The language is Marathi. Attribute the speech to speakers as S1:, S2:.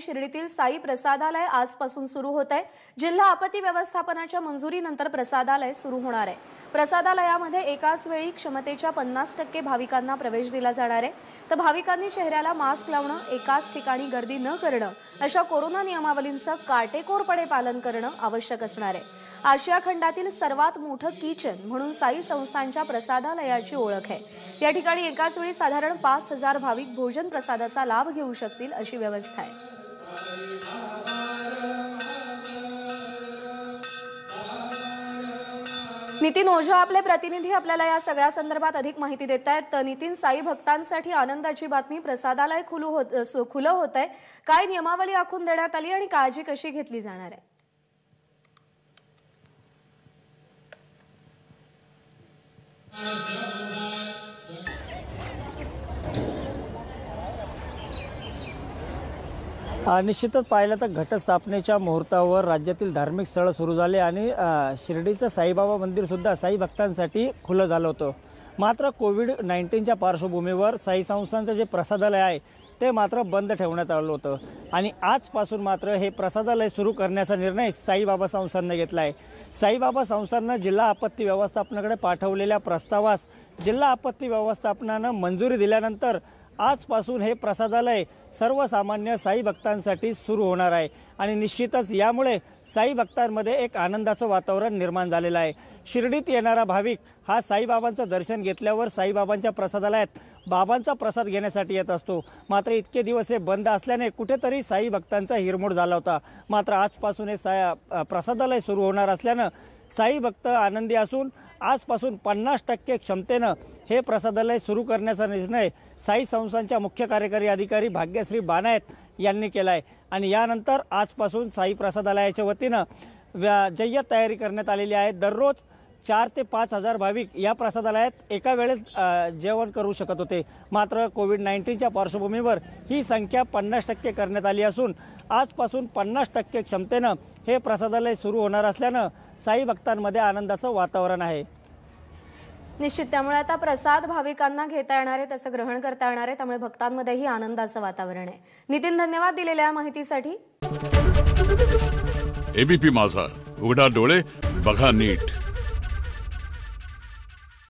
S1: शिर्डीतील साई प्रसादालय आजपासून सुरू होत आहे जिल्हा आपत्ती व्यवस्थापनाच्या मंजुरीनंतर प्रसादालय सुरू होणार आहे प्रसादालयामध्ये एकाच वेळी क्षमतेच्या पन्नास टक्के भाविकांना प्रवेश दिला जाणार आहे तर भाविकांनी चेहऱ्याला मास्क लावणं एकाच ठिकाणी गर्दी न करणं अशा कोरोना नियमावलींचं काटेकोरपणे पालन करणं आवश्यक असणार आहे आशिया खंडातील सर्वात मोठं किचन म्हणून साई संस्थांच्या प्रसादालयाची ओळख आहे या ठिकाणी एकाच वेळी साधारण पाच हजार भाविक भोजन प्रसादाचा लाभ घेऊ शकतील अशी व्यवस्था आहे नितीन ओझा आपले प्रतिनिधी आपल्याला या सगळ्या संदर्भात अधिक माहिती देत आहेत नितीन साई भक्तांसाठी आनंदाची बातमी प्रसादालय खुलू होत खुलं होत आहे काय नियमावली आखून देण्यात आली आणि काळजी कशी घेतली जाणार आहे
S2: निश्चितच पाहिलं तर घटस्थापनेच्या मुहूर्तावर राज्यातील धार्मिक स्थळं सुरू झाले आणि शिर्डीचं साईबाबा मंदिरसुद्धा साई भक्तांसाठी खुलं झालं होतं मात्र कोविड नाईन्टीनच्या पार्श्वभूमीवर साई संस्थांचं जे प्रसादालय आहे ते मात्र बंद ठेवण्यात आलं होतं आणि आजपासून मात्र हे प्रसादालय सुरू करण्याचा निर्णय साईबाबा संस्थांनी घेतला आहे साईबाबा संस्थांना जिल्हा आपत्ती व्यवस्थापनाकडे पाठवलेल्या प्रस्तावास जिल्हा आपत्ती व्यवस्थापनानं मंजुरी दिल्यानंतर आजपासून हे प्रसादालय सर्वसामान्य साई भक्तांसाठी सुरू होणार आहे आणि निश्चितच यामुळे साई भक्तांमध्ये एक आनंदाचं वातावरण निर्माण झालेलं आहे शिर्डीत येणारा भाविक हा साईबाबांचं दर्शन घेतल्यावर साईबाबांच्या प्रसादालयात बाबांचा प्रसाद घेण्यासाठी येत असतो मात्र इतके दिवस हे बंद असल्याने कुठेतरी साई भक्तांचा हिरमोड झाला होता मात्र आजपासून हे साया प्रसादालय सुरू होणार असल्यानं साई भक्त आनंदी असून आजपासून पन्नास टक्के क्षमतेनं हे प्रसादालय सुरू करण्याचा निर्णय साई संस्थांच्या मुख्य कार्यकारी अधिकारी भाग्यश्री बानायत यांनी केला आहे आणि यानंतर आजपासून साई प्रसादालयाच्या वतीनं व्या जय्यत तयारी करण्यात आलेली आहे दररोज चार ते पाच हजार भाविक या प्रसादालयात एका वेळेस जेवण करू शकत होते मात्र कोविड नाईन्टीनच्या पार्श्वभूमीवर ही संख्या पन्नास टक्के करण्यात आली असून आजपासून पन्नास टक्के क्षमतेनं हे प्रसादालय सुरू होणार असल्यानं साई भक्तांमध्ये आनंदाचं वातावरण आहे
S1: निश्चित त्यामुळे आता प्रसाद भाविकांना घेता येणार आहे त्याचं ग्रहण करता येणार आहे त्यामुळे भक्तांमध्येही आनंदाचं वातावरण आहे नितीन धन्यवाद दिलेल्या माहितीसाठी
S2: एबीपी माझा उघडा डोळे बघा नीट